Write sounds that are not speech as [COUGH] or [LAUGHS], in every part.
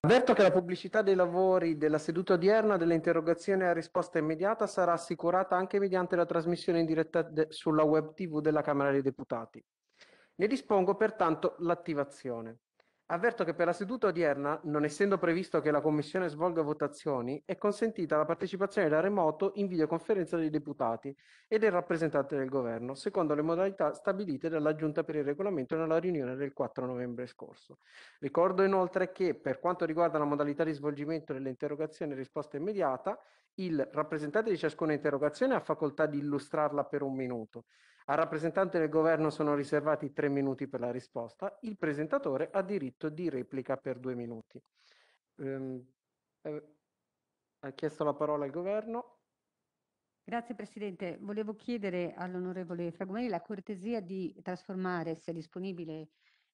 Avverto che la pubblicità dei lavori della seduta odierna, delle interrogazioni a risposta immediata sarà assicurata anche mediante la trasmissione in diretta de- sulla web TV della Camera dei Deputati. Ne dispongo pertanto l'attivazione. Avverto che per la seduta odierna, non essendo previsto che la Commissione svolga votazioni, è consentita la partecipazione da remoto in videoconferenza dei deputati e del rappresentante del Governo, secondo le modalità stabilite dalla Giunta per il Regolamento nella riunione del 4 novembre scorso. Ricordo inoltre che, per quanto riguarda la modalità di svolgimento delle interrogazioni e risposta immediata, il rappresentante di ciascuna interrogazione ha facoltà di illustrarla per un minuto. Al rappresentante del governo sono riservati tre minuti per la risposta. Il presentatore ha diritto di replica per due minuti. Ehm, eh, ha chiesto la parola il governo. Grazie Presidente. Volevo chiedere all'onorevole Fragomeni la cortesia di trasformare, se è disponibile,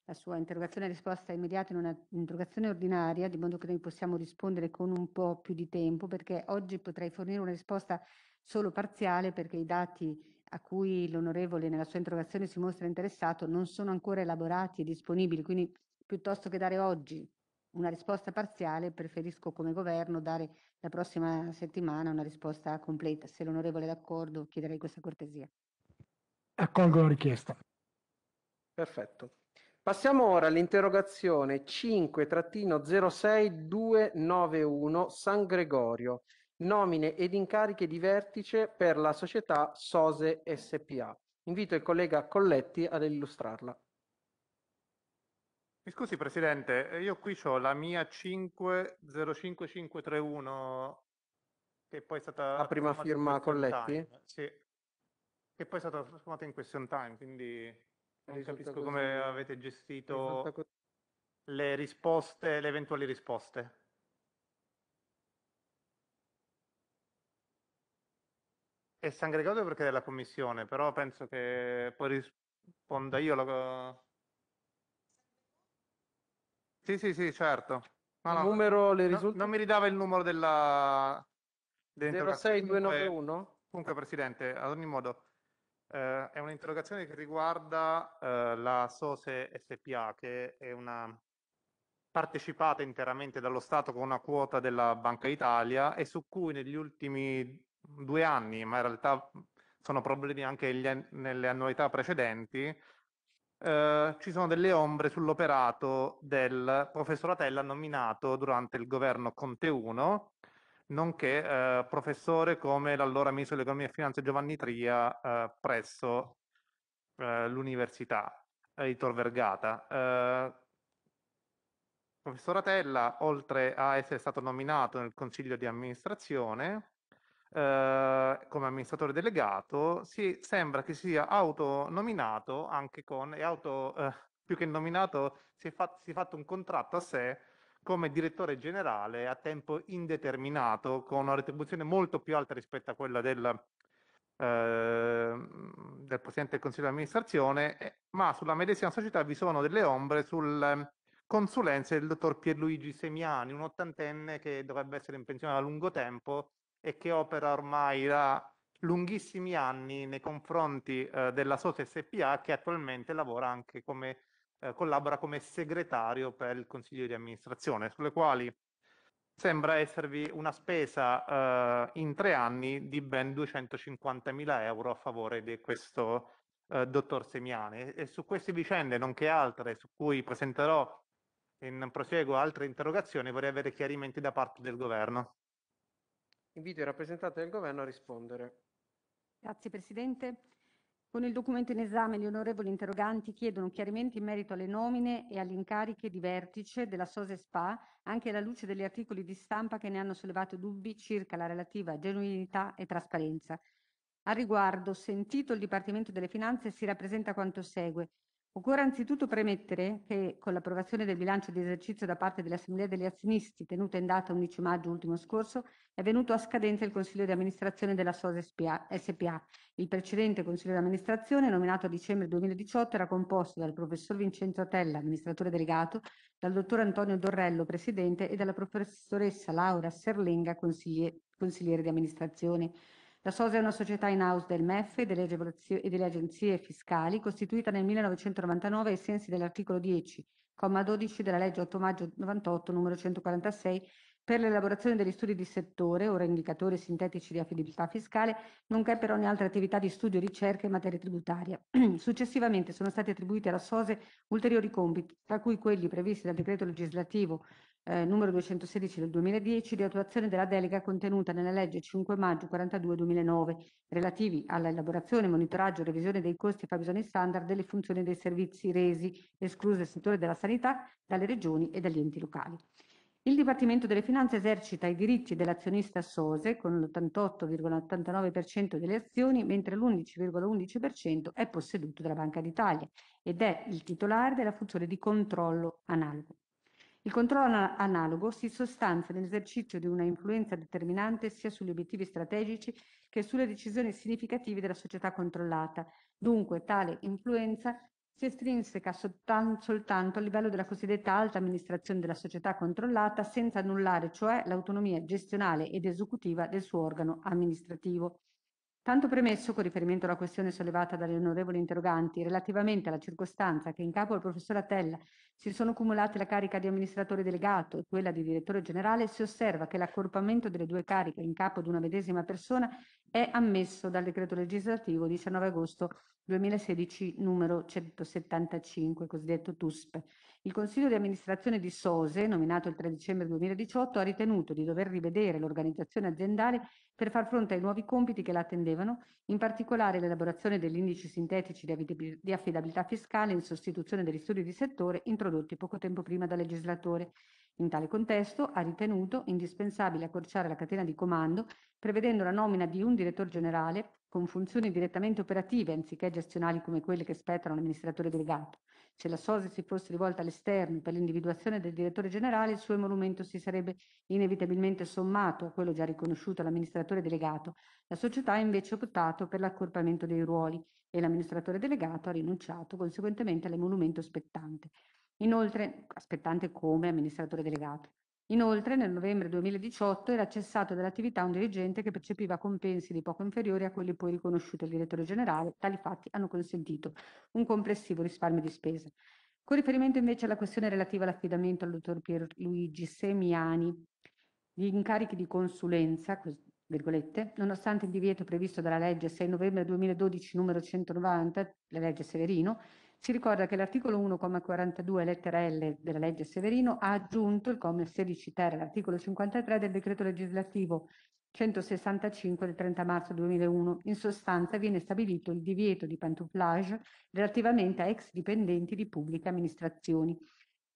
la sua interrogazione è risposta immediata in un'interrogazione ordinaria, di modo che noi possiamo rispondere con un po' più di tempo, perché oggi potrei fornire una risposta solo parziale perché i dati a cui l'onorevole nella sua interrogazione si mostra interessato non sono ancora elaborati e disponibili, quindi piuttosto che dare oggi una risposta parziale, preferisco come governo dare la prossima settimana una risposta completa. Se l'onorevole è d'accordo, chiederei questa cortesia. Accolgo la richiesta. Perfetto. Passiamo ora all'interrogazione 5-06291 San Gregorio, nomine ed incariche di vertice per la società Sose SPA. Invito il collega Colletti ad illustrarla. Mi scusi Presidente, io qui ho la mia 505531 che poi è stata... La prima firma Colletti? Time. Sì, che poi è stata trasformata in question time, quindi non capisco come avete gestito le risposte, le eventuali risposte. È San Gregorio perché è della commissione, però penso che poi risponda io. La... Sì, sì, sì, certo. No, il Numero, no, non mi ridava il numero della... 06291? Comunque, comunque, Presidente, ad ogni modo, eh, è un'interrogazione che riguarda eh, la SOSE SPA, che è una partecipata interamente dallo Stato con una quota della Banca Italia e su cui negli ultimi due anni, ma in realtà sono problemi anche gli, nelle annualità precedenti, eh, ci sono delle ombre sull'operato del professor Atella nominato durante il governo Conte 1 nonché eh, professore come l'allora ministro dell'economia e finanza Giovanni Tria eh, presso eh, l'università eh, di Tor Vergata. Eh, professor Atella, oltre a essere stato nominato nel consiglio di amministrazione eh, come amministratore delegato, si, sembra che sia autonominato anche con, e auto, più che nominato, si è, fatto, si è fatto un contratto a sé come direttore generale a tempo indeterminato con una retribuzione molto più alta rispetto a quella del, eh, del Presidente del Consiglio di amministrazione, eh, ma sulla medesima società vi sono delle ombre sulle ehm, consulenze del dottor Pierluigi Semiani, un ottantenne che dovrebbe essere in pensione da lungo tempo e che opera ormai da lunghissimi anni nei confronti eh, della SOS SPA che attualmente lavora anche come eh, collabora come segretario per il consiglio di amministrazione, sulle quali sembra esservi una spesa eh, in tre anni di ben 250.000 euro a favore di questo eh, dottor Semiani. E su queste vicende, nonché altre, su cui presenterò in proseguo altre interrogazioni, vorrei avere chiarimenti da parte del governo. Invito i rappresentanti del governo a rispondere. Grazie Presidente. Con il documento in esame gli onorevoli interroganti chiedono chiarimenti in merito alle nomine e alle incariche di vertice della Sose SPA, anche alla luce degli articoli di stampa che ne hanno sollevato dubbi circa la relativa genuinità e trasparenza. Al riguardo, sentito il Dipartimento delle Finanze, si rappresenta quanto segue. Occorre anzitutto premettere che con l'approvazione del bilancio di esercizio da parte dell'Assemblea degli azionisti tenuta in data 11 maggio ultimo scorso è venuto a scadenza il Consiglio di amministrazione della SOS SPA. Il precedente Consiglio di amministrazione, nominato a dicembre 2018, era composto dal professor Vincenzo Atella, amministratore delegato, dal dottor Antonio Dorrello, presidente, e dalla professoressa Laura Serlinga, consigliere di amministrazione. La SOSE è una società in house del MEF e delle, e delle agenzie fiscali costituita nel 1999 ai sensi dell'articolo 10,12 della legge 8 maggio 98 numero 146 per l'elaborazione degli studi di settore, ora indicatori sintetici di affidabilità fiscale, nonché per ogni altra attività di studio e ricerca in materia tributaria. [CLEARS THROAT] Successivamente sono stati attribuiti alla SOSE ulteriori compiti, tra cui quelli previsti dal decreto legislativo eh, numero 216 del 2010 di attuazione della delega contenuta nella legge 5 maggio 42 2009 relativi alla elaborazione, monitoraggio revisione dei costi e fabbisogni standard delle funzioni dei servizi resi, escluso il settore della sanità, dalle regioni e dagli enti locali. Il Dipartimento delle Finanze esercita i diritti dell'azionista SOSE con l'88,89% delle azioni, mentre l'11,11% è posseduto dalla Banca d'Italia ed è il titolare della funzione di controllo analogo. Il controllo analogo si sostanza nell'esercizio di una influenza determinante sia sugli obiettivi strategici che sulle decisioni significative della società controllata. Dunque, tale influenza si estrinseca soltanto a livello della cosiddetta alta amministrazione della società controllata, senza annullare cioè l'autonomia gestionale ed esecutiva del suo organo amministrativo. Tanto premesso, con riferimento alla questione sollevata dagli onorevoli interroganti, relativamente alla circostanza che in capo al professor Atella si sono cumulate la carica di amministratore delegato e quella di direttore generale, si osserva che l'accorpamento delle due cariche in capo ad una medesima persona è ammesso dal decreto legislativo 19 agosto 2016 numero 175, cosiddetto TUSP, il Consiglio di amministrazione di SOSE, nominato il 3 dicembre 2018, ha ritenuto di dover rivedere l'organizzazione aziendale per far fronte ai nuovi compiti che la attendevano, in particolare l'elaborazione degli indici sintetici di affidabilità fiscale in sostituzione degli studi di settore introdotti poco tempo prima dal legislatore. In tale contesto ha ritenuto indispensabile accorciare la catena di comando prevedendo la nomina di un direttore generale con funzioni direttamente operative anziché gestionali come quelle che spettano l'amministratore delegato se la SOSI si fosse rivolta all'esterno per l'individuazione del direttore generale, il suo emolumento si sarebbe inevitabilmente sommato a quello già riconosciuto all'amministratore delegato. La società ha invece optato per l'accorpamento dei ruoli e l'amministratore delegato ha rinunciato conseguentemente all'emolumento spettante. Inoltre, aspettante come amministratore delegato. Inoltre, nel novembre 2018 era cessato dall'attività un dirigente che percepiva compensi di poco inferiori a quelli poi riconosciuti al direttore generale. Tali fatti hanno consentito un complessivo risparmio di spese. Con riferimento invece alla questione relativa all'affidamento al dottor Pierluigi Semiani gli incarichi di consulenza, nonostante il divieto previsto dalla legge 6 novembre 2012 numero 190, la legge Severino, si ricorda che l'articolo 1,42 lettera L della legge Severino ha aggiunto il comma 16 ter all'articolo 53 del decreto legislativo 165 del 30 marzo 2001. In sostanza viene stabilito il divieto di pantouflage relativamente a ex dipendenti di pubbliche amministrazioni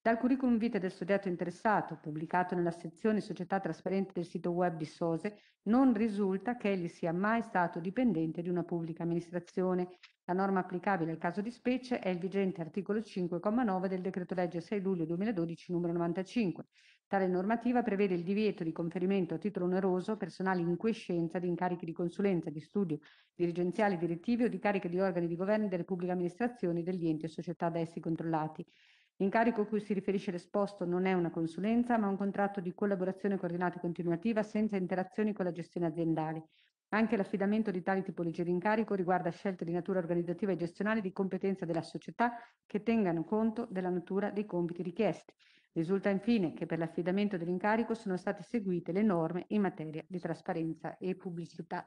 dal curriculum vitae del soggetto interessato, pubblicato nella sezione Società Trasparente del sito web di SOSE, non risulta che egli sia mai stato dipendente di una pubblica amministrazione. La norma applicabile al caso di specie è il vigente articolo 5,9 del decreto-legge 6 luglio 2012 numero 95. Tale normativa prevede il divieto di conferimento a titolo oneroso personale in quiescenza di incarichi di consulenza, di studio, dirigenziali, direttivi o di cariche di organi di governo delle pubbliche amministrazioni, degli enti e società da essi controllati. L'incarico a cui si riferisce l'esposto non è una consulenza, ma un contratto di collaborazione coordinata e continuativa senza interazioni con la gestione aziendale. Anche l'affidamento di tali tipologie di incarico riguarda scelte di natura organizzativa e gestionale di competenza della società che tengano conto della natura dei compiti richiesti. Risulta infine che per l'affidamento dell'incarico sono state seguite le norme in materia di trasparenza e pubblicità.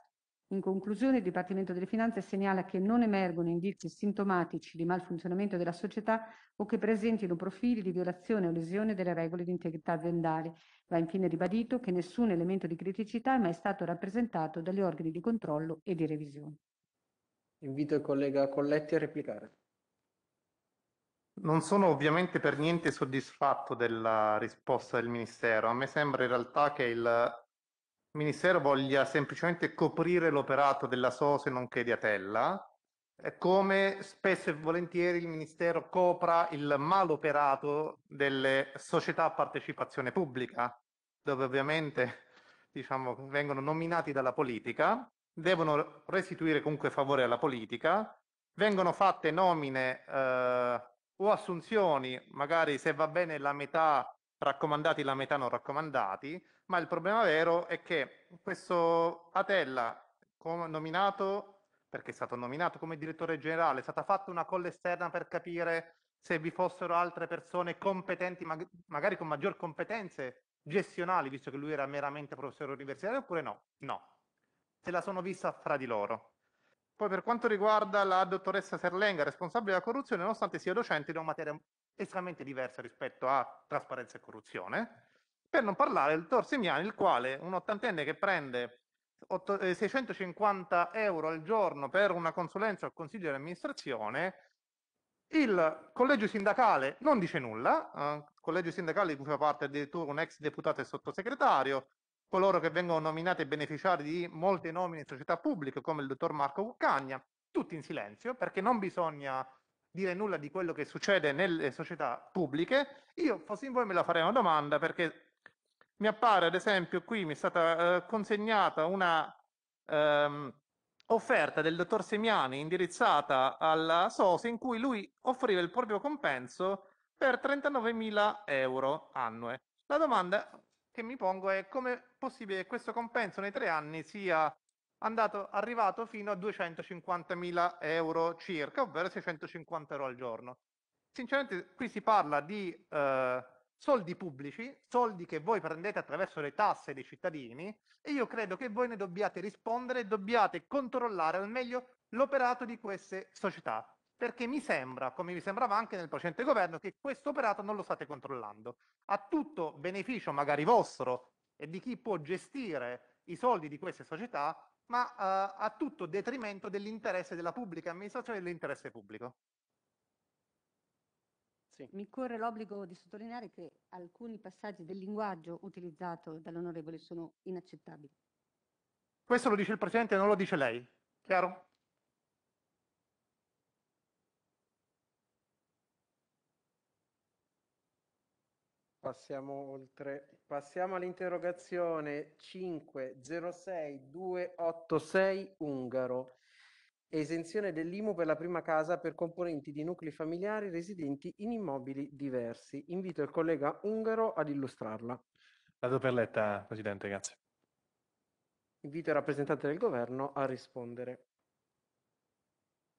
In conclusione, il Dipartimento delle Finanze segnala che non emergono indizi sintomatici di malfunzionamento della società o che presentino profili di violazione o lesione delle regole di integrità aziendale. Va infine ribadito che nessun elemento di criticità è mai stato rappresentato dagli organi di controllo e di revisione. Invito il collega Colletti a replicare. Non sono ovviamente per niente soddisfatto della risposta del Ministero. A me sembra in realtà che il Ministero voglia semplicemente coprire l'operato della Sose nonché di Atella, come spesso e volentieri il Ministero copra il maloperato delle società a partecipazione pubblica, dove ovviamente diciamo, vengono nominati dalla politica, devono restituire comunque favore alla politica, vengono fatte nomine eh, o assunzioni, magari se va bene la metà raccomandati, la metà non raccomandati, ma il problema vero è che questo Atella, nominato, perché è stato nominato come direttore generale, è stata fatta una colla esterna per capire se vi fossero altre persone competenti, mag- magari con maggior competenze gestionali, visto che lui era meramente professore universitario, oppure no? No. Se la sono vista fra di loro. Poi per quanto riguarda la dottoressa Serlenga, responsabile della corruzione, nonostante sia docente di una materia estremamente diversa rispetto a trasparenza e corruzione, per non parlare del Tor Simiani, il quale, un ottantenne che prende 650 eh, euro al giorno per una consulenza al consiglio di amministrazione, il collegio sindacale non dice nulla, eh, collegio sindacale di cui fa parte addirittura un ex deputato e sottosegretario, coloro che vengono nominati e beneficiari di molte nomine in società pubbliche, come il dottor Marco Cuccagna, tutti in silenzio, perché non bisogna dire nulla di quello che succede nelle società pubbliche. Io, fossi in voi, me la farei una domanda, perché mi appare ad esempio qui mi è stata eh, consegnata una ehm, offerta del dottor Semiani indirizzata alla SOSE in cui lui offriva il proprio compenso per 39.000 euro annue. La domanda che mi pongo è come è possibile che questo compenso nei tre anni sia andato, arrivato fino a 250.000 euro circa, ovvero 650 euro al giorno. Sinceramente qui si parla di eh, soldi pubblici, soldi che voi prendete attraverso le tasse dei cittadini e io credo che voi ne dobbiate rispondere, e dobbiate controllare al meglio l'operato di queste società, perché mi sembra, come vi sembrava anche nel precedente governo, che questo operato non lo state controllando. A tutto beneficio magari vostro e di chi può gestire i soldi di queste società, ma uh, a tutto detrimento dell'interesse della pubblica amministrazione e dell'interesse pubblico. Sì. Mi corre l'obbligo di sottolineare che alcuni passaggi del linguaggio utilizzato dall'onorevole sono inaccettabili. Questo lo dice il Presidente, non lo dice lei. Chiaro? Passiamo oltre. Passiamo all'interrogazione 506286 Ungaro esenzione dell'IMU per la prima casa per componenti di nuclei familiari residenti in immobili diversi. Invito il collega Ungaro ad illustrarla. La do per letta, Presidente, grazie. Invito il rappresentante del Governo a rispondere.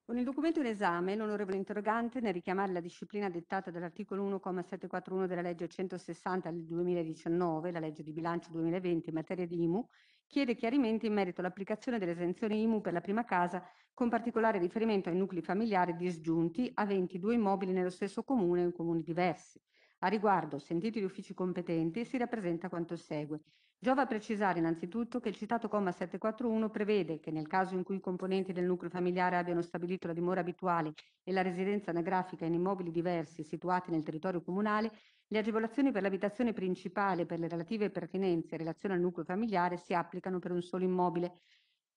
Con il documento in esame, l'onorevole interrogante, nel richiamare la disciplina dettata dall'articolo 1,741 della legge 160 del 2019, la legge di bilancio 2020 in materia di IMU, chiede chiarimenti in merito all'applicazione dell'esenzione IMU per la prima casa, con particolare riferimento ai nuclei familiari disgiunti aventi due immobili nello stesso comune o in comuni diversi. A riguardo, sentiti gli uffici competenti, si rappresenta quanto segue. Giova precisare innanzitutto che il citato comma 741 prevede che nel caso in cui i componenti del nucleo familiare abbiano stabilito la dimora abituale e la residenza anagrafica in immobili diversi situati nel territorio comunale, le agevolazioni per l'abitazione principale e per le relative pertinenze in relazione al nucleo familiare si applicano per un solo immobile.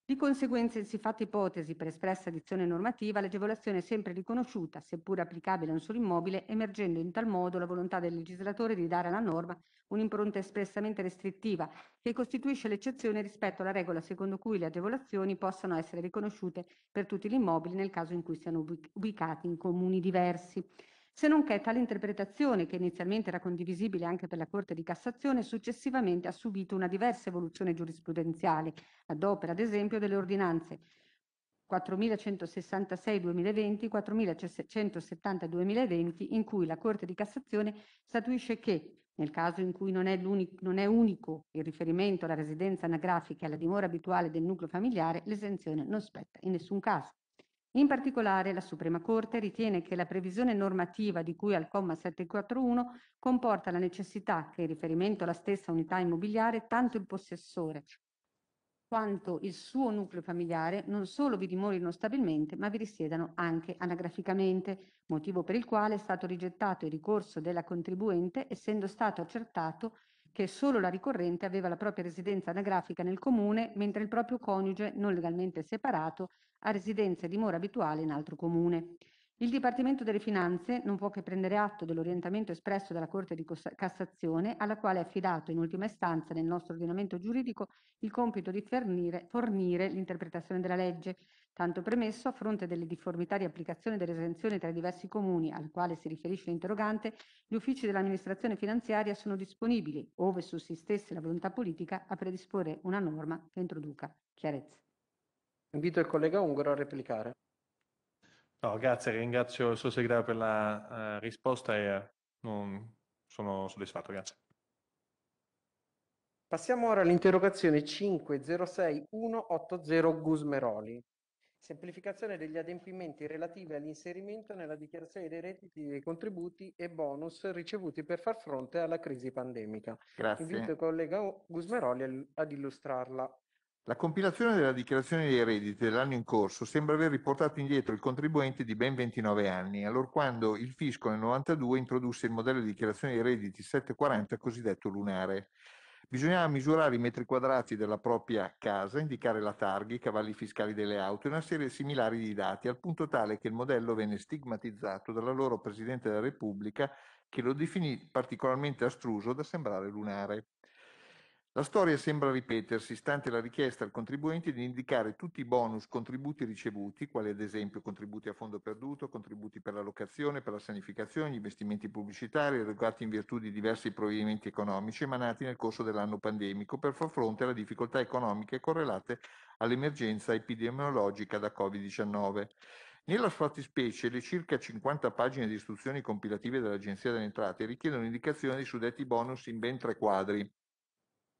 Di conseguenza, in siffatta ipotesi, per espressa dizione normativa, l'agevolazione è sempre riconosciuta, seppur applicabile a un solo immobile, emergendo in tal modo la volontà del legislatore di dare alla norma un'impronta espressamente restrittiva, che costituisce l'eccezione rispetto alla regola secondo cui le agevolazioni possano essere riconosciute per tutti gli immobili nel caso in cui siano ubicati in comuni diversi se non che tale interpretazione, che inizialmente era condivisibile anche per la Corte di Cassazione, successivamente ha subito una diversa evoluzione giurisprudenziale, ad opera ad esempio delle ordinanze 4166-2020, 4170-2020, in cui la Corte di Cassazione statuisce che, nel caso in cui non è, non è unico il riferimento alla residenza anagrafica e alla dimora abituale del nucleo familiare, l'esenzione non spetta in nessun caso. In particolare, la Suprema Corte ritiene che la previsione normativa di cui al comma 741 comporta la necessità che, in riferimento alla stessa unità immobiliare, tanto il possessore quanto il suo nucleo familiare non solo vi dimorino stabilmente, ma vi risiedano anche anagraficamente, motivo per il quale è stato rigettato il ricorso della contribuente, essendo stato accertato che solo la ricorrente aveva la propria residenza anagrafica nel comune, mentre il proprio coniuge, non legalmente separato, ha residenza e dimora abituale in altro comune. Il Dipartimento delle Finanze non può che prendere atto dell'orientamento espresso dalla Corte di Cassazione, alla quale è affidato in ultima istanza nel nostro ordinamento giuridico il compito di fornire, fornire l'interpretazione della legge, Tanto premesso, a fronte delle difformità di applicazione dell'esenzione tra i diversi comuni al quale si riferisce l'interrogante, gli uffici dell'amministrazione finanziaria sono disponibili, ove sussistesse la volontà politica, a predisporre una norma che introduca chiarezza. Invito il collega Ungaro a replicare. No, grazie, ringrazio il suo segretario per la uh, risposta e uh, sono soddisfatto, grazie. Passiamo ora all'interrogazione 506180 Gusmeroli semplificazione degli adempimenti relativi all'inserimento nella dichiarazione dei redditi, dei contributi e bonus ricevuti per far fronte alla crisi pandemica. Grazie. Invito il collega Gusmeroli ad illustrarla. La compilazione della dichiarazione dei redditi dell'anno in corso sembra aver riportato indietro il contribuente di ben 29 anni, allorquando il fisco nel 92 introdusse il modello di dichiarazione dei redditi 740 cosiddetto lunare. Bisogna misurare i metri quadrati della propria casa, indicare la targa, i cavalli fiscali delle auto e una serie similari di dati, al punto tale che il modello venne stigmatizzato dalla loro Presidente della Repubblica che lo definì particolarmente astruso da sembrare lunare. La storia sembra ripetersi, stante la richiesta al contribuente di indicare tutti i bonus contributi ricevuti, quali ad esempio contributi a fondo perduto, contributi per la locazione, per la sanificazione, gli investimenti pubblicitari erogati in virtù di diversi provvedimenti economici emanati nel corso dell'anno pandemico per far fronte alle difficoltà economiche correlate all'emergenza epidemiologica da Covid-19. Nella fattispecie, le circa 50 pagine di istruzioni compilative dell'Agenzia delle Entrate richiedono indicazione dei suddetti bonus in ben tre quadri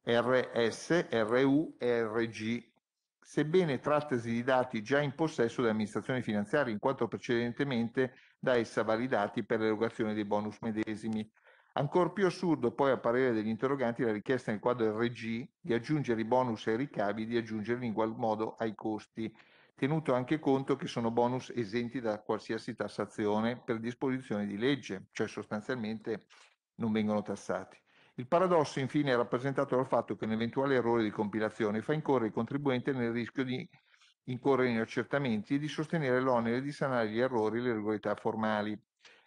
RS, RU e RG, sebbene trattasi di dati già in possesso delle amministrazioni finanziarie, in quanto precedentemente da essa validati per l'erogazione dei bonus medesimi. Ancor più assurdo poi a parere degli interroganti la richiesta nel quadro RG di aggiungere i bonus ai ricavi, di aggiungerli in qual modo ai costi, tenuto anche conto che sono bonus esenti da qualsiasi tassazione per disposizione di legge, cioè sostanzialmente non vengono tassati. Il paradosso infine è rappresentato dal fatto che un eventuale errore di compilazione fa incorrere il contribuente nel rischio di incorrere in accertamenti e di sostenere l'onere di sanare gli errori e le regolarità formali.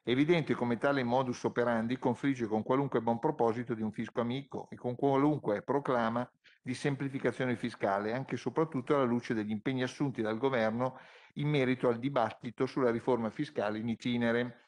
È evidente come tale modus operandi confligge con qualunque buon proposito di un fisco amico e con qualunque proclama di semplificazione fiscale, anche e soprattutto alla luce degli impegni assunti dal governo in merito al dibattito sulla riforma fiscale in itinere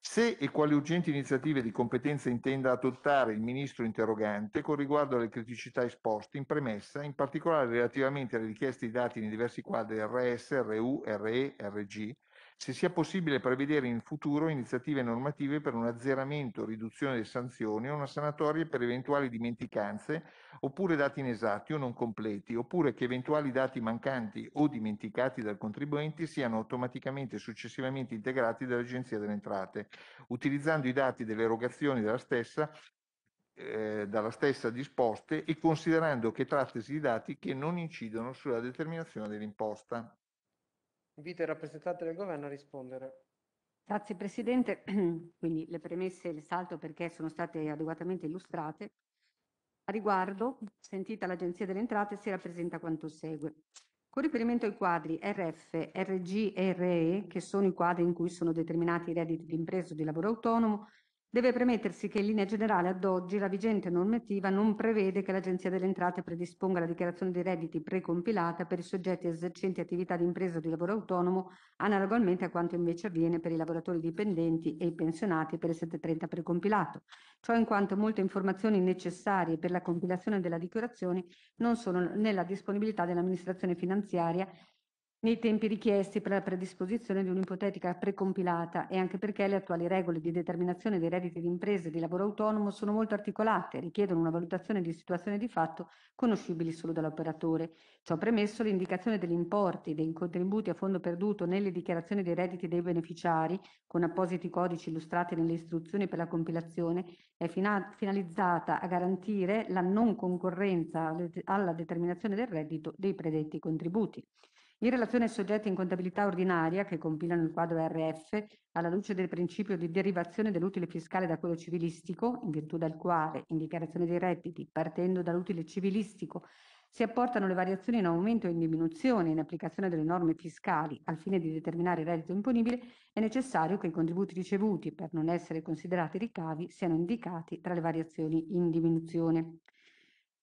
se e quali urgenti iniziative di competenza intenda adottare il Ministro interrogante con riguardo alle criticità esposte in premessa, in particolare relativamente alle richieste di dati nei diversi quadri RS, RU, RE, RG, se sia possibile prevedere in futuro iniziative normative per un azzeramento o riduzione delle sanzioni o una sanatoria per eventuali dimenticanze oppure dati inesatti o non completi, oppure che eventuali dati mancanti o dimenticati dal contribuente siano automaticamente e successivamente integrati dall'Agenzia delle Entrate, utilizzando i dati delle erogazioni della stessa eh, dalla stessa disposte e considerando che trattasi di dati che non incidono sulla determinazione dell'imposta. Invito il rappresentante del governo a rispondere. Grazie Presidente, [CLEARS THROAT] quindi le premesse le salto perché sono state adeguatamente illustrate. A riguardo, sentita l'Agenzia delle Entrate, si rappresenta quanto segue. Con riferimento ai quadri RF, RG e RE, che sono i quadri in cui sono determinati i redditi di impresa o di lavoro autonomo, Deve premettersi che in linea generale ad oggi la vigente normativa non prevede che l'Agenzia delle Entrate predisponga la dichiarazione dei redditi precompilata per i soggetti esercenti attività di impresa o di lavoro autonomo, analogamente a quanto invece avviene per i lavoratori dipendenti e i pensionati per il 730 precompilato, ciò in quanto molte informazioni necessarie per la compilazione della dichiarazione non sono nella disponibilità dell'amministrazione finanziaria nei tempi richiesti per la predisposizione di un'ipotetica precompilata e anche perché le attuali regole di determinazione dei redditi di imprese e di lavoro autonomo sono molto articolate e richiedono una valutazione di situazione di fatto conoscibili solo dall'operatore. Ciò premesso, l'indicazione degli importi dei contributi a fondo perduto nelle dichiarazioni dei redditi dei beneficiari, con appositi codici illustrati nelle istruzioni per la compilazione, è finalizzata a garantire la non concorrenza alla determinazione del reddito dei predetti contributi. In relazione ai soggetti in contabilità ordinaria che compilano il quadro RF, alla luce del principio di derivazione dell'utile fiscale da quello civilistico, in virtù del quale in dichiarazione dei redditi, partendo dall'utile civilistico, si apportano le variazioni in aumento o in diminuzione in applicazione delle norme fiscali al fine di determinare il reddito imponibile, è necessario che i contributi ricevuti, per non essere considerati ricavi, siano indicati tra le variazioni in diminuzione.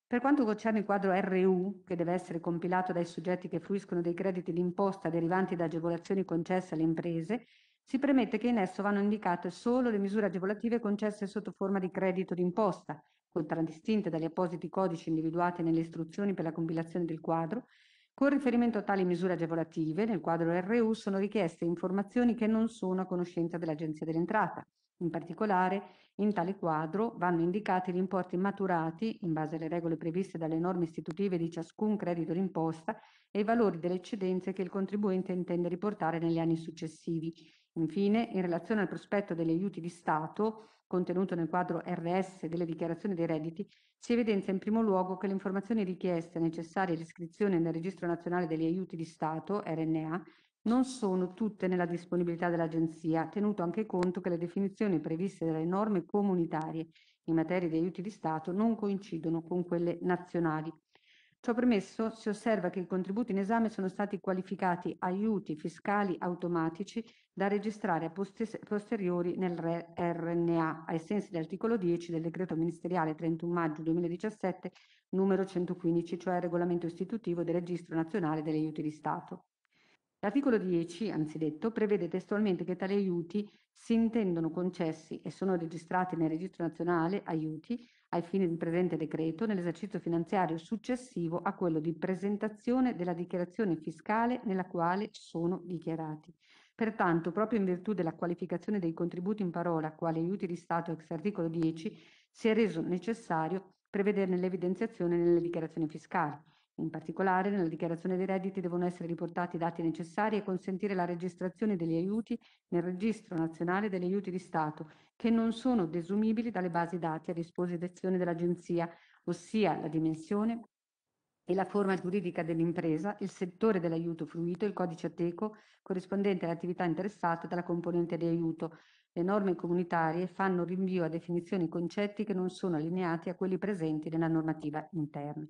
Per quanto concerne il quadro RU, che deve essere compilato dai soggetti che fruiscono dei crediti d'imposta derivanti da agevolazioni concesse alle imprese, si premette che in esso vanno indicate solo le misure agevolative concesse sotto forma di credito d'imposta, contraddistinte dagli appositi codici individuati nelle istruzioni per la compilazione del quadro. Con riferimento a tali misure agevolative, nel quadro RU sono richieste informazioni che non sono a conoscenza dell'Agenzia dell'Entrata, in particolare in tale quadro vanno indicati gli importi maturati in base alle regole previste dalle norme istitutive di ciascun credito d'imposta e i valori delle eccedenze che il contribuente intende riportare negli anni successivi. Infine, in relazione al prospetto degli aiuti di Stato contenuto nel quadro RS delle dichiarazioni dei redditi, si evidenzia in primo luogo che le informazioni richieste necessarie all'iscrizione nel Registro Nazionale degli Aiuti di Stato, RNA, non sono tutte nella disponibilità dell'Agenzia, tenuto anche conto che le definizioni previste dalle norme comunitarie in materia di aiuti di Stato non coincidono con quelle nazionali. Ciò premesso, si osserva che i contributi in esame sono stati qualificati aiuti fiscali automatici da registrare a posteriori nel RNA, ai sensi dell'articolo 10 del decreto ministeriale 31 maggio 2017 numero 115, cioè regolamento istitutivo del Registro Nazionale degli Aiuti di Stato. L'articolo 10, anzidetto, prevede testualmente che tali aiuti si intendono concessi e sono registrati nel Registro Nazionale Aiuti ai fini del presente decreto nell'esercizio finanziario successivo a quello di presentazione della dichiarazione fiscale nella quale sono dichiarati. Pertanto, proprio in virtù della qualificazione dei contributi in parola quali aiuti di Stato ex articolo 10, si è reso necessario prevederne l'evidenziazione nelle dichiarazioni fiscali in particolare, nella dichiarazione dei redditi devono essere riportati i dati necessari a consentire la registrazione degli aiuti nel Registro Nazionale degli Aiuti di Stato, che non sono desumibili dalle basi dati a disposizione dell'Agenzia, ossia la dimensione e la forma giuridica dell'impresa, il settore dell'aiuto fruito, il codice ateco corrispondente alle attività interessate dalla componente di aiuto. Le norme comunitarie fanno rinvio a definizioni e concetti che non sono allineati a quelli presenti nella normativa interna.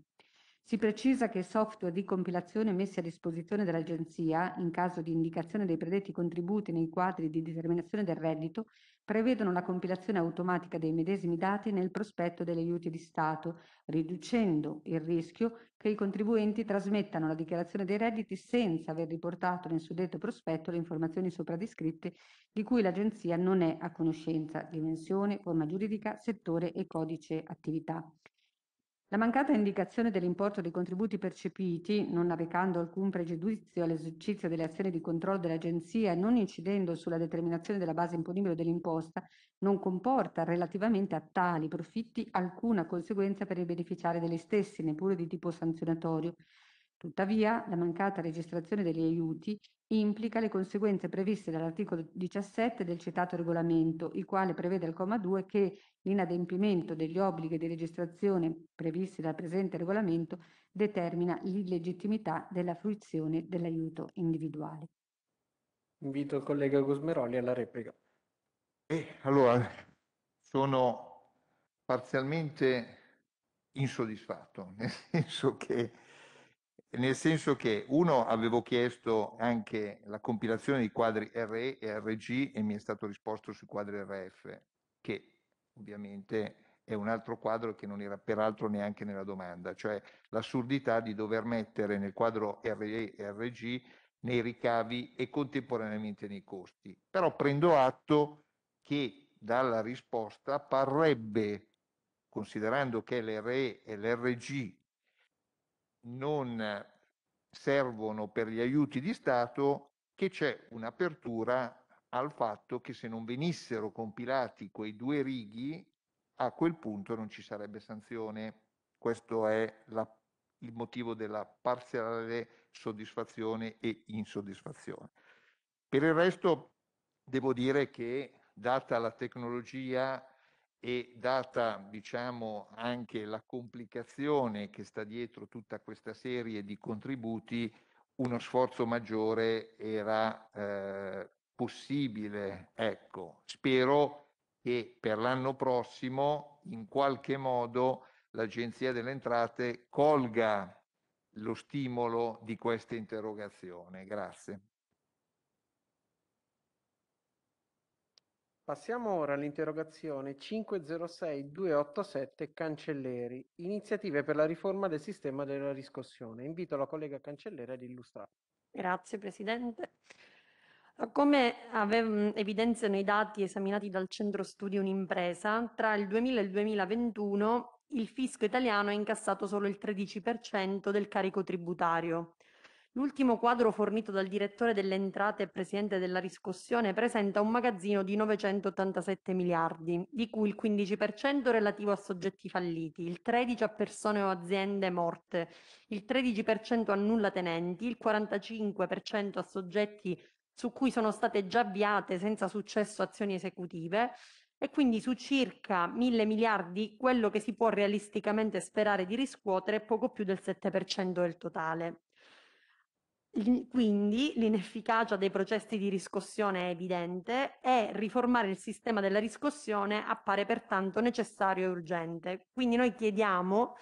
Si precisa che i software di compilazione messi a disposizione dell'Agenzia, in caso di indicazione dei predetti contributi nei quadri di determinazione del reddito, prevedono la compilazione automatica dei medesimi dati nel prospetto degli aiuti di Stato, riducendo il rischio che i contribuenti trasmettano la dichiarazione dei redditi senza aver riportato nel suddetto prospetto le informazioni sopra descritte di cui l'Agenzia non è a conoscenza, dimensione, forma giuridica, settore e codice attività. La mancata indicazione dell'importo dei contributi percepiti, non arrecando alcun pregiudizio all'esercizio delle azioni di controllo dell'Agenzia e non incidendo sulla determinazione della base imponibile dell'imposta, non comporta relativamente a tali profitti alcuna conseguenza per il beneficiario delle stesse, neppure di tipo sanzionatorio. Tuttavia, la mancata registrazione degli aiuti implica le conseguenze previste dall'articolo 17 del citato regolamento, il quale prevede al comma 2 che l'inadempimento degli obblighi di registrazione previsti dal presente regolamento determina l'illegittimità della fruizione dell'aiuto individuale. Invito il collega Gusmeroli alla replica. Eh, allora, sono parzialmente insoddisfatto, nel senso che nel senso che uno avevo chiesto anche la compilazione di quadri RE e RG e mi è stato risposto sui quadri RF, che ovviamente è un altro quadro che non era peraltro neanche nella domanda, cioè l'assurdità di dover mettere nel quadro RE e RG nei ricavi e contemporaneamente nei costi. Però prendo atto che dalla risposta parrebbe, considerando che l'RE e l'RG non servono per gli aiuti di Stato che c'è un'apertura al fatto che se non venissero compilati quei due righi, a quel punto non ci sarebbe sanzione. Questo è la, il motivo della parziale soddisfazione e insoddisfazione. Per il resto devo dire che, data la tecnologia e data diciamo, anche la complicazione che sta dietro tutta questa serie di contributi, uno sforzo maggiore era eh, possibile. Ecco, spero che per l'anno prossimo in qualche modo l'Agenzia delle Entrate colga lo stimolo di questa interrogazione. Grazie. Passiamo ora all'interrogazione 506-287 Cancelleri, iniziative per la riforma del sistema della riscossione. Invito la collega Cancelleri ad illustrare. Grazie Presidente. Come evidenziano i dati esaminati dal Centro Studi Unimpresa, tra il 2000 e il 2021 il fisco italiano ha incassato solo il 13% del carico tributario, L'ultimo quadro fornito dal direttore delle entrate e presidente della riscossione presenta un magazzino di 987 miliardi, di cui il 15% relativo a soggetti falliti, il 13% a persone o aziende morte, il 13% a nulla tenenti, il 45% a soggetti su cui sono state già avviate senza successo azioni esecutive e quindi su circa 1000 miliardi quello che si può realisticamente sperare di riscuotere è poco più del 7% del totale. Quindi l'inefficacia dei processi di riscossione è evidente e riformare il sistema della riscossione appare pertanto necessario e urgente. Quindi noi chiediamo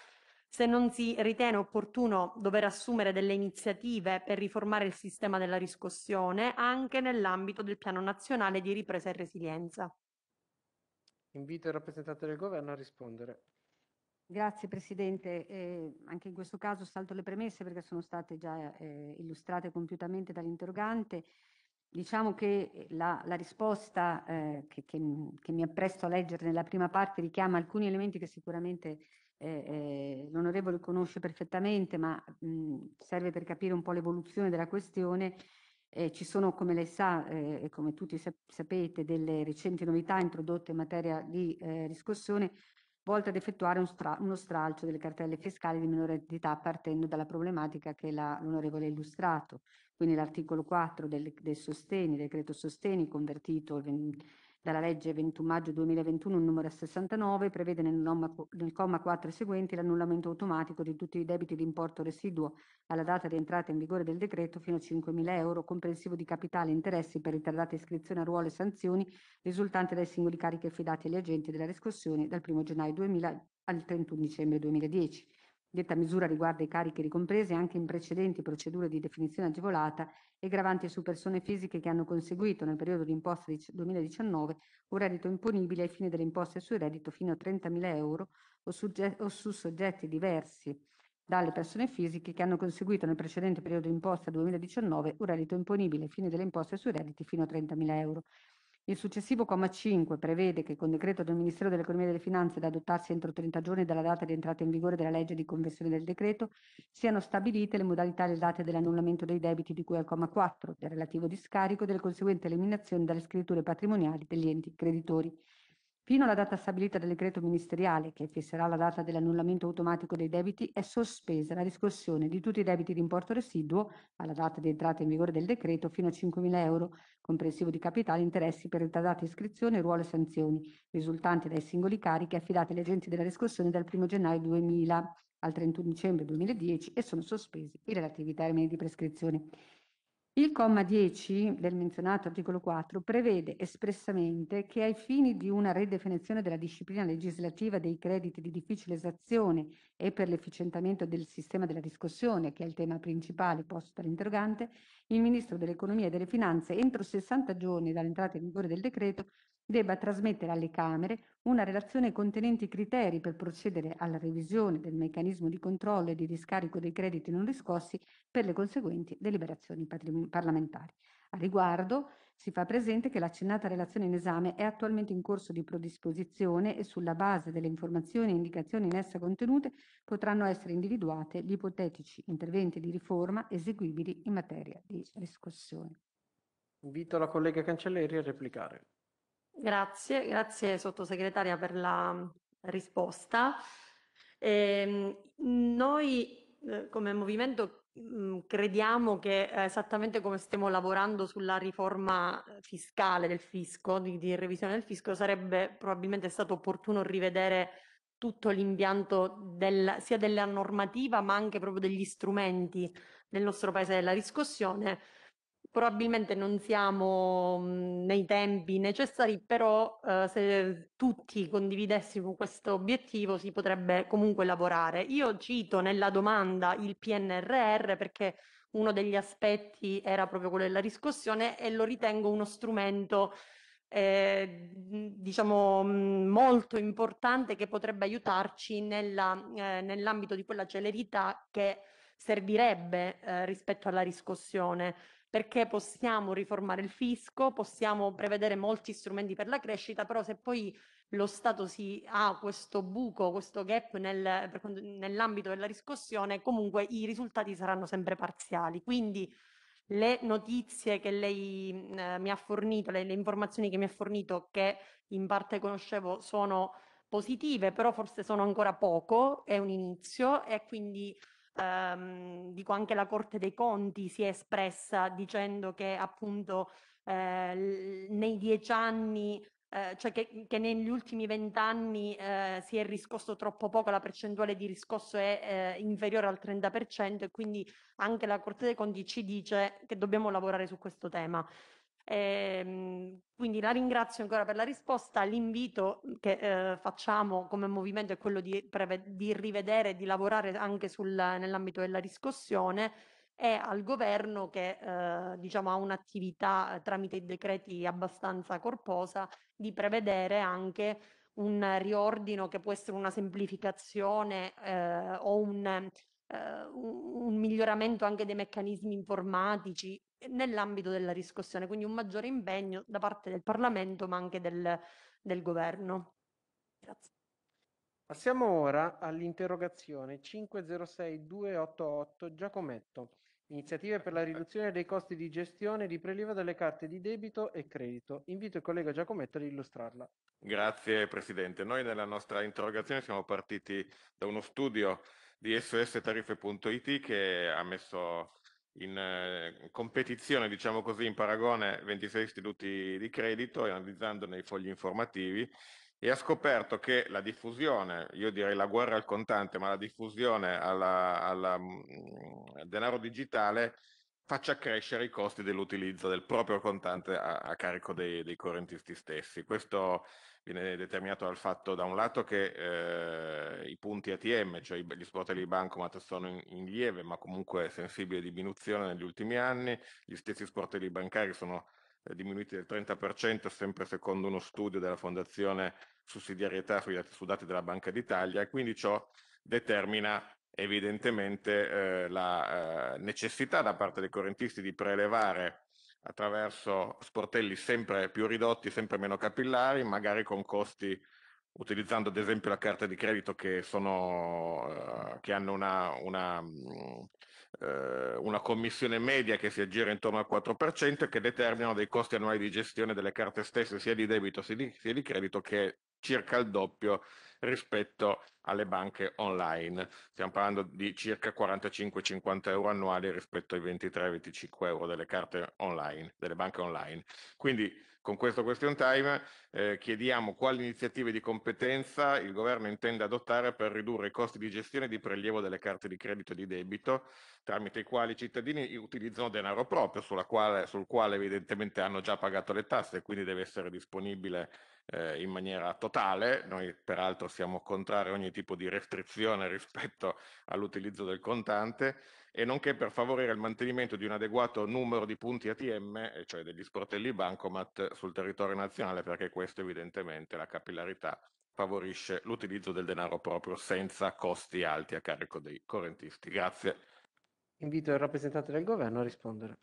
se non si ritiene opportuno dover assumere delle iniziative per riformare il sistema della riscossione anche nell'ambito del Piano Nazionale di Ripresa e Resilienza. Invito il rappresentante del governo a rispondere. Grazie Presidente, eh, anche in questo caso salto le premesse perché sono state già eh, illustrate compiutamente dall'interrogante. Diciamo che la, la risposta eh, che, che, che, mi appresto a leggere nella prima parte richiama alcuni elementi che sicuramente eh, eh, l'onorevole conosce perfettamente, ma mh, mm, serve per capire un po' l'evoluzione della questione. Eh, ci sono, come lei sa e come tutti sapete, delle recenti novità introdotte in materia di riscossione, volte ad effettuare un stra uno stralcio delle cartelle fiscali di minore entità partendo dalla problematica che l'onorevole ha illustrato, quindi l'articolo 4 del, del sostegni, decreto sostegni convertito il 20 dalla legge 21 maggio 2021 numero 69 prevede nel, nel comma 4 seguenti l'annullamento automatico di tutti i debiti di importo residuo alla data di entrata in vigore del decreto fino a 5.000 euro comprensivo di capitale e interessi per ritardata iscrizione a ruolo e sanzioni risultanti dai singoli carichi affidati agli agenti della riscossione dal 1 gennaio 2000 al 31 dicembre 2010. Detta misura riguarda i carichi ricompresi anche in precedenti procedure di definizione agevolata e gravanti su persone fisiche che hanno conseguito nel periodo di imposta 2019 un reddito imponibile ai fini delle imposte sul reddito fino a 30.000 euro o, o su soggetti diversi dalle persone fisiche che hanno conseguito nel precedente periodo di imposta 2019 un reddito imponibile ai fini delle imposte sui redditi fino a 30.000 euro il successivo comma 5 prevede che con decreto del Ministero dell'Economia e delle Finanze da adottarsi entro 30 giorni dalla data di entrata in vigore della legge di conversione del decreto siano stabilite le modalità e le date dell'annullamento dei debiti di cui al comma 4, del relativo discarico e delle conseguenti eliminazioni dalle scritture patrimoniali degli enti creditori fino alla data stabilita dal decreto ministeriale che fisserà la data dell'annullamento automatico dei debiti, è sospesa la riscossione di tutti i debiti di importo residuo alla data di entrata in vigore del decreto fino a 5.000 euro, comprensivo di capitale, interessi per ritardate iscrizioni, ruolo e sanzioni, risultanti dai singoli carichi affidati agli agenti della riscossione dal 1 gennaio 2000 al 31 dicembre 2010 e sono sospesi i relativi termini di prescrizione. Il comma 10 del menzionato articolo 4 prevede espressamente che ai fini di una ridefinizione della disciplina legislativa dei crediti di difficile esazione e per l'efficientamento del sistema della discussione, che è il tema principale posto dall'interrogante, il Ministro dell'Economia e delle Finanze, entro 60 giorni dall'entrata in vigore del decreto, debba trasmettere alle Camere una relazione contenente i criteri per procedere alla revisione del meccanismo di controllo e di discarico dei crediti non riscossi per le conseguenti deliberazioni parlamentari. A riguardo si fa presente che l'accennata relazione in esame è attualmente in corso di prodisposizione e sulla base delle informazioni e indicazioni in essa contenute potranno essere individuate gli ipotetici interventi di riforma eseguibili in materia di riscossione. Invito la collega Cancelleri a replicare. Grazie, grazie sottosegretaria per la risposta. Ehm, eh, noi come movimento mm, crediamo che eh, esattamente come stiamo lavorando sulla riforma eh, fiscale del fisco, di, di revisione del fisco, sarebbe probabilmente stato opportuno rivedere tutto l'impianto del, sia della normativa ma anche proprio degli strumenti nel nostro paese della riscossione probabilmente non siamo mm, nei tempi necessari, però eh, se tutti condividessimo questo obiettivo si potrebbe comunque lavorare. Io cito nella domanda il PNRR perché uno degli aspetti era proprio quello della riscossione e lo ritengo uno strumento eh, diciamo mm, molto importante che potrebbe aiutarci nella, eh, nell'ambito di quella celerità che servirebbe eh, rispetto alla riscossione perché possiamo riformare il fisco, possiamo prevedere molti strumenti per la crescita, però se poi lo Stato si ha questo buco, questo gap nel, nell'ambito della riscossione, comunque i risultati saranno sempre parziali. Quindi le notizie che lei eh, mi ha fornito, le, le informazioni che mi ha fornito, che in parte conoscevo, sono positive, però forse sono ancora poco, è un inizio e quindi ehm, dico anche la Corte dei Conti si è espressa dicendo che appunto eh, nei dieci anni eh, cioè che, che, negli ultimi vent'anni eh, si è riscosso troppo poco, la percentuale di riscosso è eh, inferiore al 30% e quindi anche la Corte dei Conti ci dice che dobbiamo lavorare su questo tema. Eh, quindi la ringrazio ancora per la risposta. L'invito mhmm, che eh, facciamo come movimento è quello di, preve- di rivedere, di lavorare anche sul, nell'ambito della riscossione e al governo che eh, diciamo, ha un'attività tramite i decreti abbastanza corposa di prevedere anche un riordino che può essere una semplificazione eh, o un, eh, un, miglioramento anche dei meccanismi informatici eh, nell'ambito della riscossione, quindi un maggiore impegno da parte del Parlamento ma anche del, del governo. Grazie. Passiamo ora all'interrogazione 506288 Giacometto, iniziative per la riduzione dei costi di gestione e di prelievo delle carte di debito e credito. Invito il collega Giacometto ad illustrarla. Grazie Presidente. Noi nella nostra interrogazione siamo partiti da uno studio di sstariffe.it che ha messo in eh, competizione, diciamo così, in paragone 26 istituti di credito e analizzandone i fogli informativi e ha scoperto che la diffusione, io direi la guerra al contante, ma la diffusione alla, alla, al mm, denaro digitale faccia crescere i costi dell'utilizzo del proprio contante a, a carico dei, dei correntisti stessi. Questo viene determinato dal fatto da un lato che eh, i punti ATM, cioè gli sportelli di bancomat sono in, in, lieve ma comunque sensibile diminuzione negli ultimi anni, gli stessi sportelli bancari sono eh, diminuiti del 30% sempre secondo uno studio della Fondazione Sussidiarietà sui dati, su dati della Banca d'Italia e quindi ciò determina evidentemente eh, la eh, necessità da parte dei correntisti di prelevare attraverso sportelli sempre più ridotti, sempre meno capillari, magari con costi utilizzando ad esempio la carta di credito che, sono, uh, che hanno una, una, uh, una, commissione media che si aggira intorno al 4% e che determinano dei costi annuali di gestione delle carte stesse sia di debito sia di, sia di credito che è circa il doppio rispetto alle banche online. Stiamo parlando di circa 45-50 euro annuali rispetto ai 23-25 euro delle carte online, delle banche online. Quindi con questo question time eh, chiediamo quali iniziative di competenza il governo intende adottare per ridurre i costi di gestione e di prelievo delle carte di credito e di debito, tramite i quali i cittadini utilizzano denaro proprio, quale, sul quale evidentemente hanno già pagato le tasse e quindi deve essere disponibile eh, in maniera totale. Noi peraltro siamo contrari a ogni tipo di restrizione [LAUGHS] rispetto all'utilizzo del contante e nonché per favorire il mantenimento di un adeguato numero di punti ATM, cioè degli sportelli bancomat sul territorio nazionale, perché questo evidentemente la capillarità favorisce l'utilizzo del denaro proprio senza costi alti a carico dei correntisti. Grazie. Invito il rappresentante del governo a rispondere.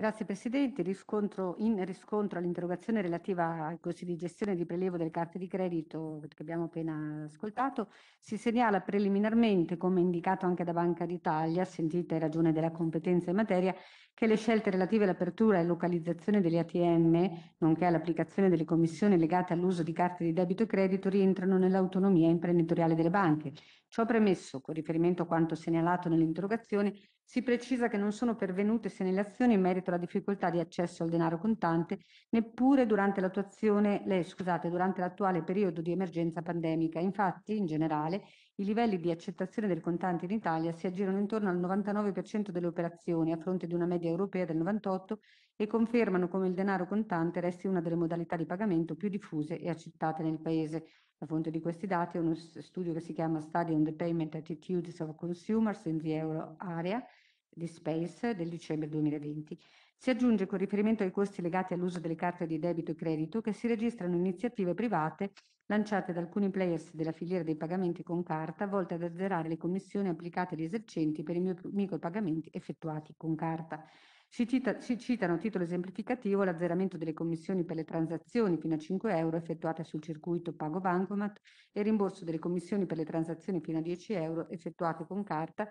Grazie Presidente. Riscontro, in riscontro all'interrogazione relativa ai costi di gestione di prelievo delle carte di credito che abbiamo appena ascoltato, si segnala preliminarmente, come indicato anche da Banca d'Italia, sentita in ragione della competenza in materia, che le scelte relative all'apertura e localizzazione degli ATM, nonché all'applicazione delle commissioni legate all'uso di carte di debito e credito, rientrano nell'autonomia imprenditoriale delle banche Ciò premesso, con riferimento a quanto segnalato nell'interrogazione, si precisa che non sono pervenute segnalazioni in merito alla difficoltà di accesso al denaro contante neppure durante, le, scusate, durante l'attuale periodo di emergenza pandemica. Infatti, in generale, i livelli di accettazione del contante in Italia si aggirano intorno al 99% delle operazioni, a fronte di una media europea del 98%, e confermano come il denaro contante resti una delle modalità di pagamento più diffuse e accettate nel Paese la fonte di questi dati è uno studio che si chiama Study on the Payment Attitudes of Consumers in the Euro Area di Space del dicembre 2020. Si aggiunge con riferimento ai costi legati all'uso delle carte di debito e credito che si registrano iniziative private lanciate da alcuni players della filiera dei pagamenti con carta volte ad azzerare le commissioni applicate agli esercenti per i micropagamenti effettuati con carta. Si, cita, si citano a titolo esemplificativo l'azzeramento delle commissioni per le transazioni fino a 5 euro effettuate sul circuito Pago Bancomat e il rimborso delle commissioni per le transazioni fino a 10 euro effettuate con carta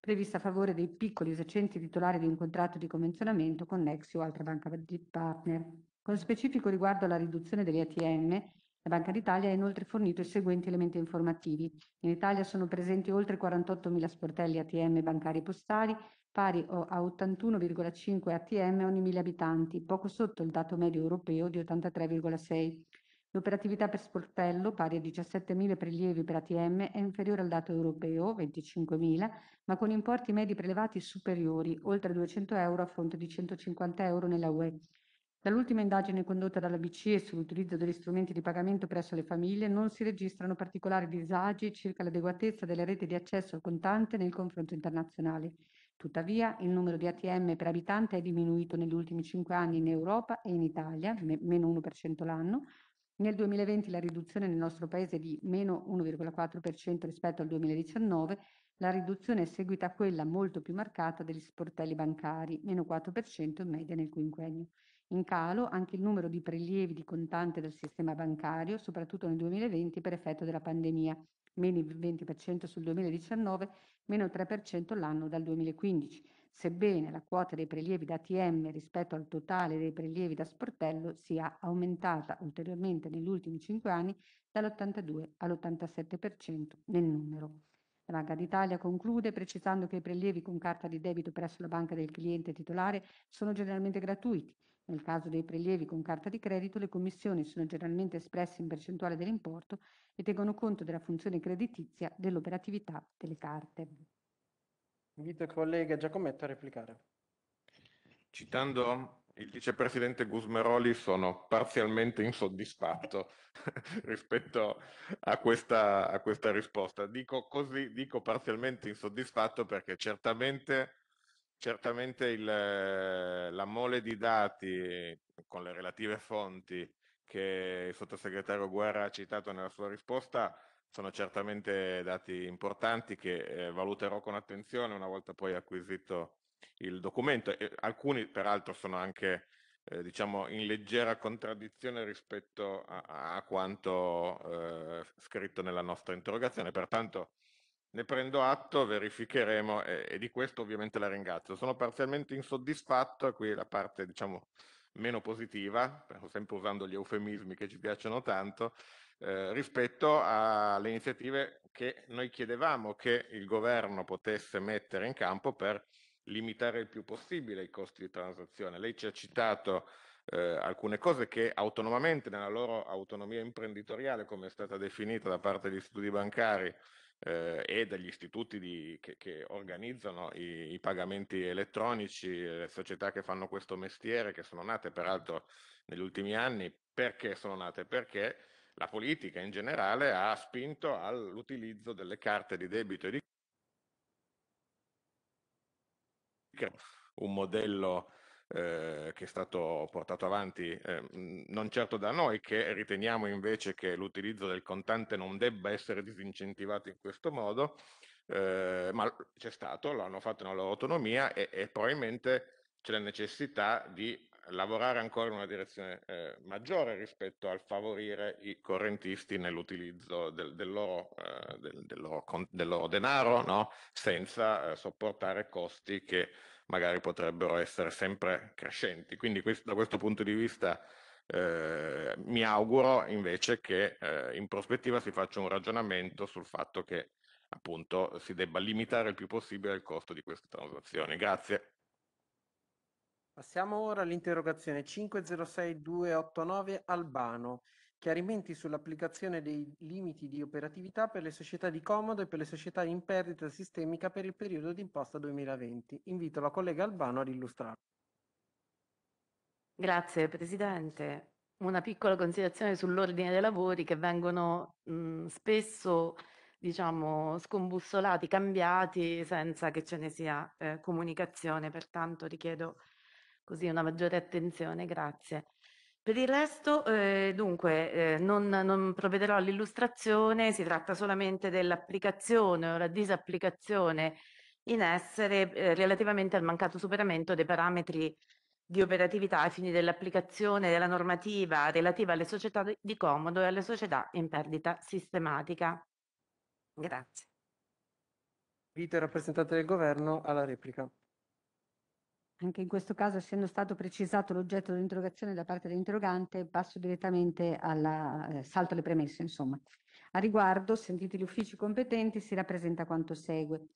prevista a favore dei piccoli esercenti titolari di un contratto di convenzionamento con Nexi o altra banca di partner. Con specifico riguardo alla riduzione degli ATM, la Banca d'Italia ha inoltre fornito i seguenti elementi informativi. In Italia sono presenti oltre 48.000 sportelli ATM bancari postali pari a 81,5 ATM ogni 1.000 abitanti, poco sotto il dato medio europeo di 83,6. L'operatività per sportello, pari a 17.000 prelievi per ATM, è inferiore al dato europeo, 25.000, ma con importi medi prelevati superiori, oltre 200 euro a fronte di 150 euro nella UE. Dall'ultima indagine condotta dalla BCE sull'utilizzo degli strumenti di pagamento presso le famiglie non si registrano particolari disagi circa l'adeguatezza delle reti di accesso al contante nel confronto internazionale. Tuttavia, il numero di ATM per abitante è diminuito negli ultimi cinque anni in Europa e in Italia, meno 1% l'anno. Nel 2020 la riduzione nel nostro paese è di meno 1,4% rispetto al 2019, la riduzione è seguita a quella molto più marcata degli sportelli bancari, meno 4% in media nel quinquennio. In calo anche il numero di prelievi di contante del sistema bancario, soprattutto nel 2020 per effetto della pandemia, meno 20% sul 2019, meno 3% l'anno dal 2015, sebbene la quota dei prelievi da TM rispetto al totale dei prelievi da sportello sia aumentata ulteriormente negli ultimi 5 anni dall'82 all'87% nel numero. La Banca d'Italia conclude precisando che i prelievi con carta di debito presso la banca del cliente titolare sono generalmente gratuiti, nel caso dei prelievi con carta di credito, le commissioni sono generalmente espresse in percentuale dell'importo e tengono conto della funzione creditizia dell'operatività delle carte. Invito il collega Giacometto a replicare. Citando il vicepresidente Gusmeroli sono parzialmente insoddisfatto [LAUGHS] rispetto a questa, a questa risposta. Dico così, dico parzialmente insoddisfatto perché certamente certamente il, eh, la mole di dati con le relative fonti che il sottosegretario Guerra ha citato nella sua risposta sono certamente dati importanti che eh, valuterò con attenzione una volta poi acquisito il documento. E alcuni peraltro sono anche eh, diciamo in leggera contraddizione rispetto a, a quanto eh, scritto nella nostra interrogazione, pertanto ne prendo atto, verificheremo e, e di questo ovviamente la ringrazio. Sono parzialmente insoddisfatto, qui la parte diciamo meno positiva, sempre usando gli eufemismi che ci piacciono tanto, eh, rispetto alle iniziative che noi chiedevamo che il governo potesse mettere in campo per limitare il più possibile i costi di transazione. Lei ci ha citato eh, alcune cose che autonomamente, nella loro autonomia imprenditoriale, come è stata definita da parte degli studi bancari, eh, e dagli istituti di, che, che, organizzano i, i, pagamenti elettronici, le società che fanno questo mestiere, che sono nate peraltro negli ultimi anni. Perché sono nate? Perché la politica in generale ha spinto all'utilizzo delle carte di debito e di un modello eh, che è stato portato avanti eh, non certo da noi, che riteniamo invece che l'utilizzo del contante non debba essere disincentivato in questo modo, eh, ma c'è stato, l'hanno fatto nella loro autonomia e, e probabilmente c'è la necessità di lavorare ancora in una direzione eh, maggiore rispetto al favorire i correntisti nell'utilizzo del, del, loro, eh, del, del loro, loro, denaro, no? senza eh, sopportare costi che magari potrebbero essere sempre crescenti. Quindi questo, da questo punto di vista eh, mi auguro invece che eh, in prospettiva si faccia un ragionamento sul fatto che appunto si debba limitare il più possibile il costo di queste transazioni. Grazie. Passiamo ora all'interrogazione 506289 Albano chiarimenti sull'applicazione dei limiti di operatività per le società di comodo e per le società in perdita sistemica per il periodo d'imposta 2020. Invito la collega Albano ad illustrarlo. Grazie Presidente. Una piccola considerazione sull'ordine dei lavori che vengono mh, spesso diciamo, scombussolati, cambiati senza che ce ne sia eh, comunicazione, pertanto richiedo così una maggiore attenzione. Grazie. Per il resto, eh, dunque, eh, non, non, provvederò all'illustrazione, si tratta solamente dell'applicazione o la disapplicazione in essere eh, relativamente al mancato superamento dei parametri di operatività ai fini dell'applicazione della normativa relativa alle società di comodo e alle società in perdita sistematica. Grazie. Vito il rappresentante del governo alla replica. Anche in questo caso, essendo stato precisato l'oggetto dell'interrogazione da parte dell'interrogante, passo direttamente alla eh, salto le premesse, insomma. A riguardo, sentiti gli uffici competenti, si rappresenta quanto segue.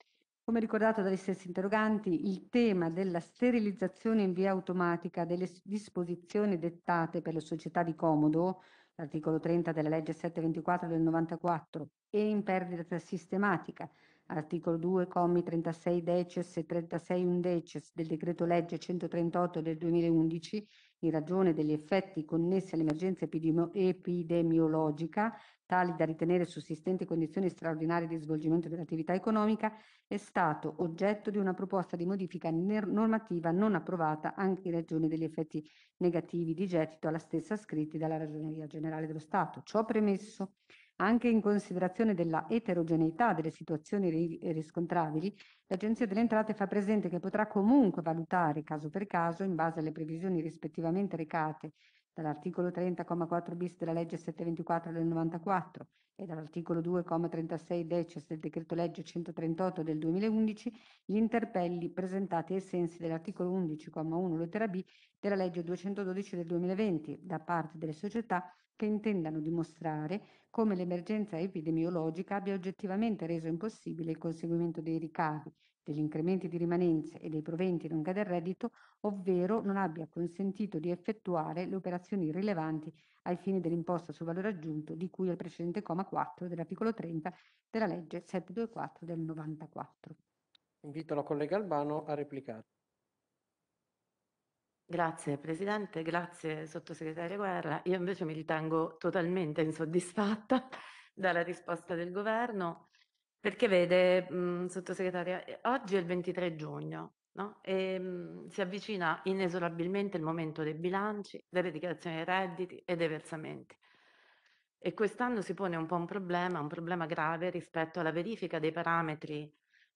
Come ricordato dagli stessi interroganti, il tema della sterilizzazione in via automatica delle disposizioni dettate per le società di comodo, l'articolo 30 della legge 724 del 94, e in perdita sistematica, Articolo 2, commi 36 decies e 36 undecies del decreto legge 138 del 2011, in ragione degli effetti connessi all'emergenza epidemiologica, tali da ritenere sussistenti condizioni straordinarie di svolgimento dell'attività economica, è stato oggetto di una proposta di modifica normativa non approvata anche in ragione degli effetti negativi di gettito alla stessa scritti dalla Ragioneria Generale dello Stato. Ciò premesso, anche in considerazione della eterogeneità delle situazioni riscontrabili, l'Agenzia delle Entrate fa presente che potrà comunque valutare caso per caso, in base alle previsioni rispettivamente recate dall'articolo 30,4 bis della legge 724 del 94 e dall'articolo 2,36 decies del decreto legge 138 del 2011, gli interpelli presentati ai sensi dell'articolo 11,1 lettera b della legge 212 del 2020 da parte delle società che intendano dimostrare come l'emergenza epidemiologica abbia oggettivamente reso impossibile il conseguimento dei ricavi, degli incrementi di rimanenze e dei proventi nonché del reddito, ovvero non abbia consentito di effettuare le operazioni rilevanti ai fini dell'imposta sul valore aggiunto di cui al precedente comma 4 dell'articolo 30 della legge 724 del 94. Invito la collega Albano a replicare. Grazie Presidente, grazie Sottosegretaria Guerra. Io invece mi ritengo totalmente insoddisfatta [LAUGHS] dalla risposta del Governo perché vede, mh, Sottosegretaria, eh, oggi è il 23 giugno no? e ehm, mh, si avvicina inesorabilmente il momento dei bilanci, delle dichiarazioni dei redditi e dei versamenti. E quest'anno si pone un po' un problema, un problema grave rispetto alla verifica dei parametri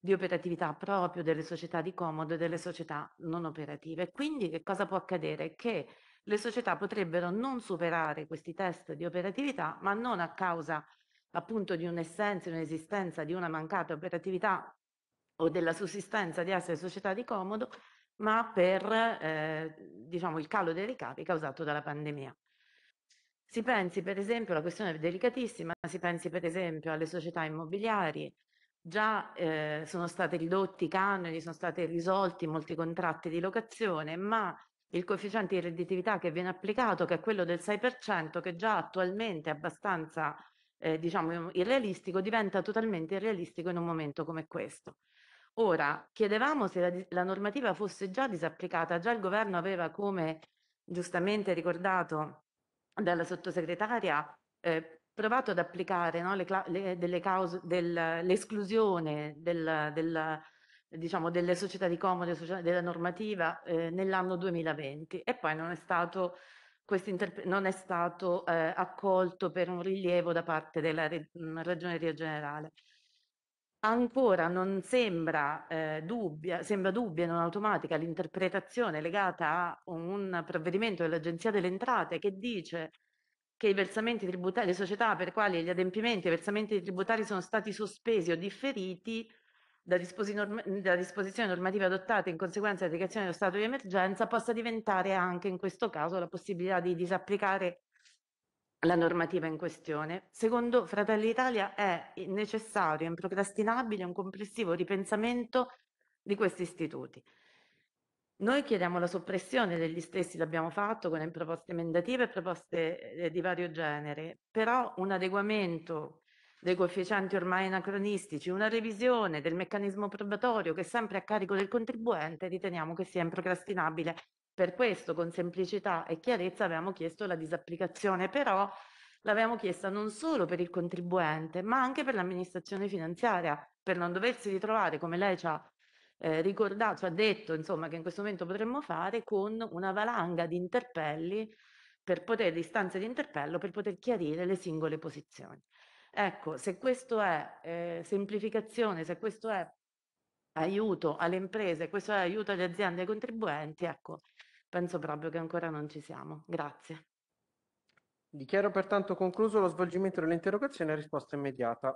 di operatività proprio delle società di comodo e delle società non operative. Quindi che cosa può accadere? Che le società potrebbero non superare questi test di operatività, ma non a causa appunto di un'essenza, un'esistenza di una mancata operatività o della sussistenza di essere società di comodo, ma per eh, diciamo, il calo dei ricavi causato dalla pandemia. Si pensi per esempio alla questione delicatissima, si pensi per esempio alle società immobiliari, Già eh, sono stati ridotti i canoni, sono stati risolti molti contratti di locazione, ma il coefficiente di redditività che viene applicato, che è quello del 6%, che già attualmente è abbastanza eh, diciamo, irrealistico, diventa totalmente irrealistico in un momento come questo. Ora, chiedevamo se la, la normativa fosse già disapplicata, già il governo aveva, come giustamente ricordato dalla sottosegretaria, eh, provato ad applicare no, le, le, delle cause dell'esclusione del, del, diciamo, delle società di comodo, della normativa eh, nell'anno 2020 e poi non è stato, non è stato eh, accolto per un rilievo da parte della re mm, ragioneria generale ancora non sembra eh, dubbia, sembra dubbia e non automatica l'interpretazione legata a un provvedimento dell'Agenzia delle Entrate che dice che i versamenti tributari, le società per quali gli adempimenti e i versamenti tributari sono stati sospesi o differiti da, disposizioni normative adottate in conseguenza dell'applicazione dello stato di emergenza possa diventare anche in questo caso la possibilità di disapplicare la normativa in questione. Secondo Fratelli Italia è necessario, e improcrastinabile un complessivo ripensamento di questi istituti. Noi chiediamo la soppressione degli stessi, l'abbiamo fatto con le proposte emendative e proposte eh, di vario genere, però un adeguamento dei coefficienti ormai anacronistici, una revisione del meccanismo probatorio che è sempre a carico del contribuente, riteniamo che sia improcrastinabile. Per questo, con semplicità e chiarezza, avevamo chiesto la disapplicazione, però l'avevamo chiesta non solo per il contribuente, ma anche per l'amministrazione finanziaria, per non doversi ritrovare, come lei ci ha eh, ricordato, ha detto insomma, che in questo momento potremmo fare con una valanga di interpelli per poter, di istanze di interpello per poter chiarire le singole posizioni. Ecco, se questo è eh, semplificazione, se questo è aiuto alle imprese, questo è aiuto alle aziende e ai contribuenti, ecco, penso proprio che ancora non ci siamo. Grazie. Dichiaro pertanto concluso lo svolgimento dell'interrogazione e risposta immediata.